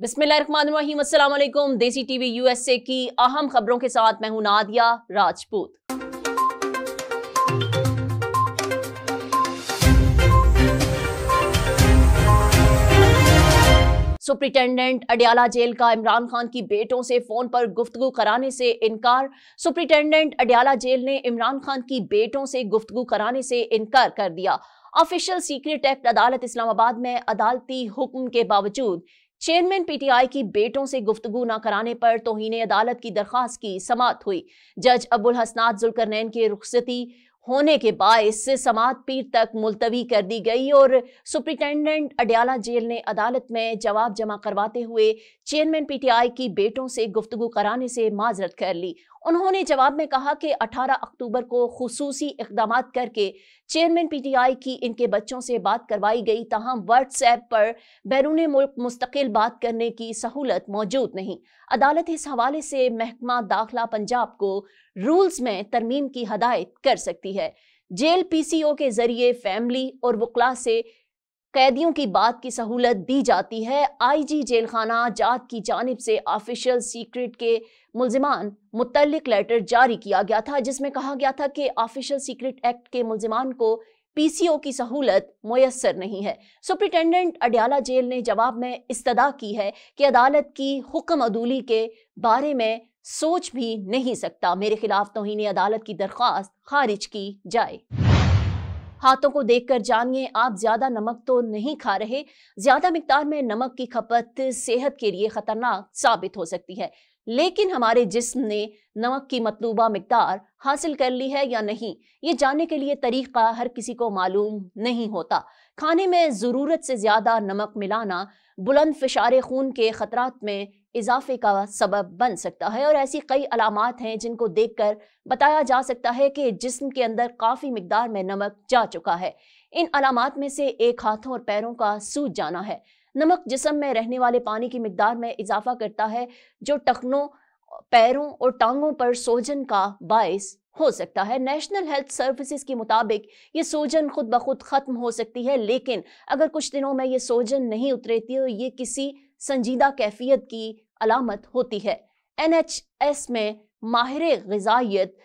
देसी TV USA की अहम खबरों के साथ मैं हूं नादिया राजपूत सुप्रिटेंडेंट अडियाला जेल का इमरान खान की बेटों से फ़ोन पर गुफ्तगु कराने से इनकार सुप्रिटेंडेंट अडियाला जेल ने इमरान खान की बेटों से गुफ्तगु कराने से इनकार कर दिया ऑफिशियल सीक्रेट एक्ट अदालत इस्लामाबाद में अदालती हुक्म के बावजूद चेयरमैन पीटीआई की बेटों से गुफ्तगु न कराने पर तोहन अदालत की दरखास्त की समात हुई जज अबुल हसनात जुलकरनैन की रुखसती होने के बायस समात पीर तक मुलतवी कर दी गई और सुप्रिंटेंडेंट अडयाला जेल ने अदालत में जवाब जमा करवाते हुए चेयरमैन पीटीआई की बेटों से गुफ्तगु कराने से माजरत कर ली उन्होंने जवाब में कहा कि 18 अक्टूबर को खसूसी इकदाम करके चेयरमैन पीटीआई की इनके बच्चों से बात करवाई गई तहम व्हाट्सएप पर बैरून मुल्क मुस्तकिल बात करने की सहूलत मौजूद नहीं अदालत इस हवाले से महकमा दाखिला पंजाब को रूल्स में तरमीम की हदायत कर सकती है जेल पीसीओ के जरिए फैमिली और वकला से कैदियों की बात की सहूलत दी जाती है आईजी जेलखाना जात की जानब से ऑफिशियल सीक्रेट के मुलजमान मुतलक लेटर जारी किया गया था जिसमें कहा गया था कि ऑफिशियल सीक्रेट एक्ट के मुलजमान को पीसीओ की सहूलत मैसर नहीं है सुप्रिटेंडेंट अडयाला जेल ने जवाब में इस्तदा की है कि अदालत की हुक्म अदूली के बारे में सोच भी नहीं सकता मेरे खिलाफ तोहनी अदालत की दरख्वास्त खारिज की जाए हाथों को देखकर जानिए आप ज्यादा नमक तो नहीं खा रहे ज्यादा मकदार में नमक की खपत सेहत के लिए खतरनाक साबित हो सकती है लेकिन हमारे जिस्म ने नमक की मतलूबा मकदार हासिल कर ली है या नहीं ये जानने के लिए तरीक़ा हर किसी को मालूम नहीं होता खाने में ज़रूरत से ज़्यादा नमक मिलाना बुलंद फिशार खून के खतरा में इजाफे का सबब बन सकता है और ऐसी कई अलामत हैं जिनको देख कर बताया जा सकता है कि जिसम के अंदर काफ़ी मकदार में नमक जा चुका है इन अलामत में से एक हाथों और पैरों का सूज जाना है नमक जिसम में रहने वाले पानी की मकदार में इजाफा करता है जो टखनों पैरों और टांगों पर सोजन का बायस हो सकता है नेशनल हेल्थ सर्विसेज के मुताबिक ये सोजन खुद ब खुद ख़त्म हो सकती है लेकिन अगर कुछ दिनों में ये सोजन नहीं उतरेती तो ये किसी संजीदा कैफियत की अलामत होती है एन एच एस में माहिर गजाइत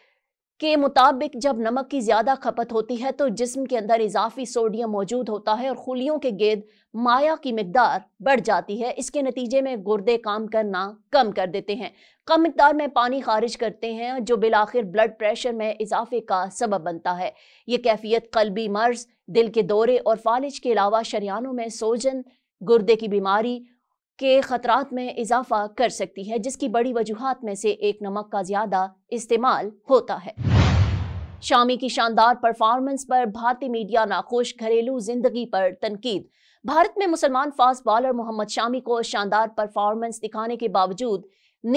के मुताबिक जब नमक की ज़्यादा खपत होती है तो जिस्म के अंदर इजाफी सोडियम मौजूद होता है और खुलियों के गेद माया की मकदार बढ़ जाती है इसके नतीजे में गुर्दे काम करना कम कर देते हैं कम मकदार में पानी खारिज करते हैं जो बिल आखिर ब्लड प्रेशर में इजाफे का सबब बनता है ये कैफियत कलबी मर्ज दिल के दौरे और फालिज के अलावा शरियानों में सोजन गुर्दे की बीमारी के ख़तरात में इजाफा कर सकती है जिसकी बड़ी वजूहत में से एक नमक का ज़्यादा इस्तेमाल होता है शामी की शानदार परफॉर्मेंस पर भारतीय मीडिया नाखुश घरेलू जिंदगी पर तनकीद भारत में मुसलमान फास्ट बॉलर मोहम्मद शामी को शानदार परफॉर्मेंस दिखाने के बावजूद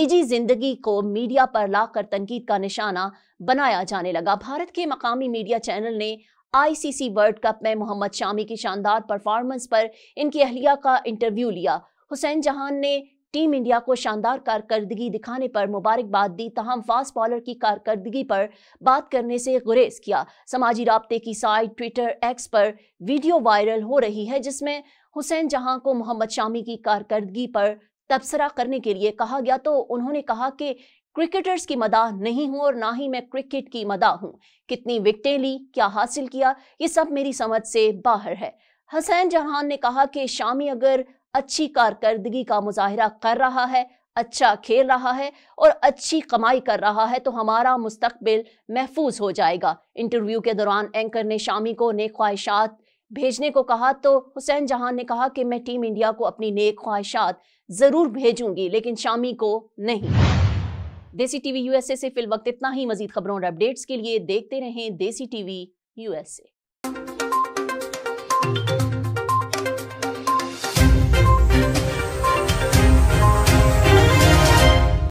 निजी जिंदगी को मीडिया पर लाकर तनकीद का निशाना बनाया जाने लगा भारत के मकामी मीडिया चैनल ने आईसीसी वर्ल्ड कप में मोहम्मद शामी की शानदार परफॉर्मेंस पर इनकी अहलिया का इंटरव्यू लिया हुसैन जहान ने टीम इंडिया को शानदार कारकर्दगी दिखाने पर मुबारकबाद दी तहम फास्ट बॉलर की कारकर्दगी पर बात करने से गुरेज किया समाजी रबते की साइट ट्विटर एक्स पर वीडियो वायरल हो रही है जिसमें हुसैन जहां को मोहम्मद शामी की कारकर्दगी पर तबसरा करने के लिए कहा गया तो उन्होंने कहा कि क्रिकेटर्स की मदा नहीं हूं और ना ही मैं क्रिकेट की मदा हूं कितनी विकटें ली क्या हासिल किया ये सब मेरी समझ से बाहर है हसैन जहान ने कहा कि शामी अगर अच्छी कारकर्दगी का मुजाहरा कर रहा है अच्छा खेल रहा है और अच्छी कमाई कर रहा है तो हमारा मुस्तबिल महफूज हो जाएगा इंटरव्यू के दौरान एंकर ने शामी को नेक ख्वाहिशात भेजने को कहा तो हुसैन जहान ने कहा कि मैं टीम इंडिया को अपनी नेक ख्वाहिशात ज़रूर भेजूंगी लेकिन शामी को नहीं देसी टीवी यूएसए से फिल वक्त इतना ही मजीद खबरों और अपडेट्स के लिए देखते रहें देसी टीवी यूएसए